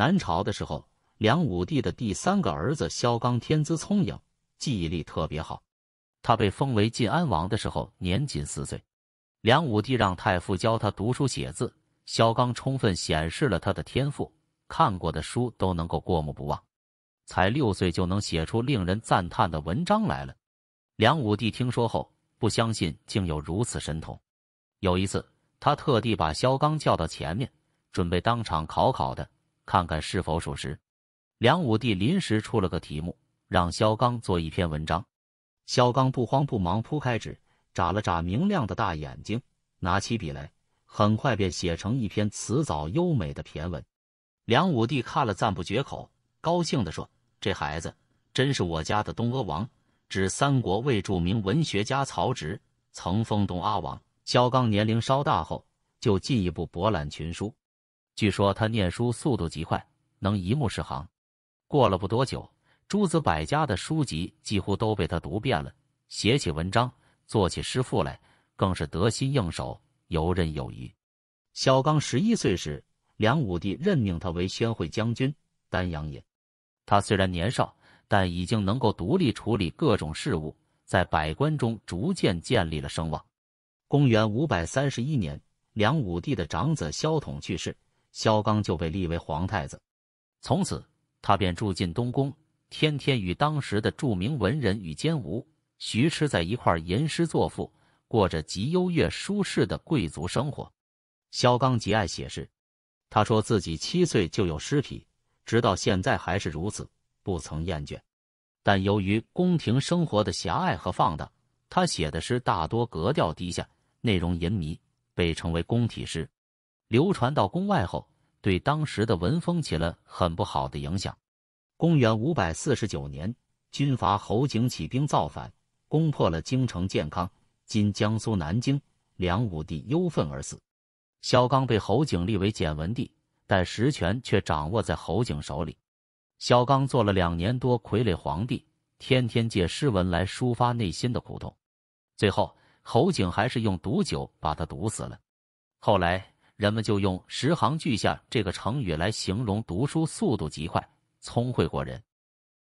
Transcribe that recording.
南朝的时候，梁武帝的第三个儿子萧纲天资聪颖，记忆力特别好。他被封为晋安王的时候，年仅四岁。梁武帝让太傅教他读书写字，萧纲充分显示了他的天赋，看过的书都能够过目不忘，才六岁就能写出令人赞叹的文章来了。梁武帝听说后，不相信竟有如此神童。有一次，他特地把萧纲叫到前面，准备当场考考的。看看是否属实。梁武帝临时出了个题目，让萧纲做一篇文章。萧纲不慌不忙铺开纸，眨了眨明亮的大眼睛，拿起笔来，很快便写成一篇辞藻优美的骈文。梁武帝看了赞不绝口，高兴地说：“这孩子真是我家的东阿王。”指三国未著名文学家曹植曾封东阿王。萧纲年龄稍大后，就进一步博览群书。据说他念书速度极快，能一目十行。过了不多久，诸子百家的书籍几乎都被他读遍了。写起文章，做起诗赋来，更是得心应手，游刃有余。萧刚十一岁时，梁武帝任命他为宣惠将军、丹阳尹。他虽然年少，但已经能够独立处理各种事务，在百官中逐渐建立了声望。公元五百三十一年，梁武帝的长子萧统去世。萧纲就被立为皇太子，从此他便住进东宫，天天与当时的著名文人与奸吴徐痴在一块吟诗作赋，过着极优越舒适的贵族生活。萧纲极爱写诗，他说自己七岁就有诗癖，直到现在还是如此，不曾厌倦。但由于宫廷生活的狭隘和放荡，他写的诗大多格调低下，内容淫靡，被称为宫体诗。流传到宫外后，对当时的文风起了很不好的影响。公元五百四十九年，军阀侯景起兵造反，攻破了京城建康（今江苏南京），梁武帝忧愤而死。萧纲被侯景立为简文帝，但实权却掌握在侯景手里。萧纲做了两年多傀儡皇帝，天天借诗文来抒发内心的苦痛。最后，侯景还是用毒酒把他毒死了。后来。人们就用“十行俱下”这个成语来形容读书速度极快、聪慧过人。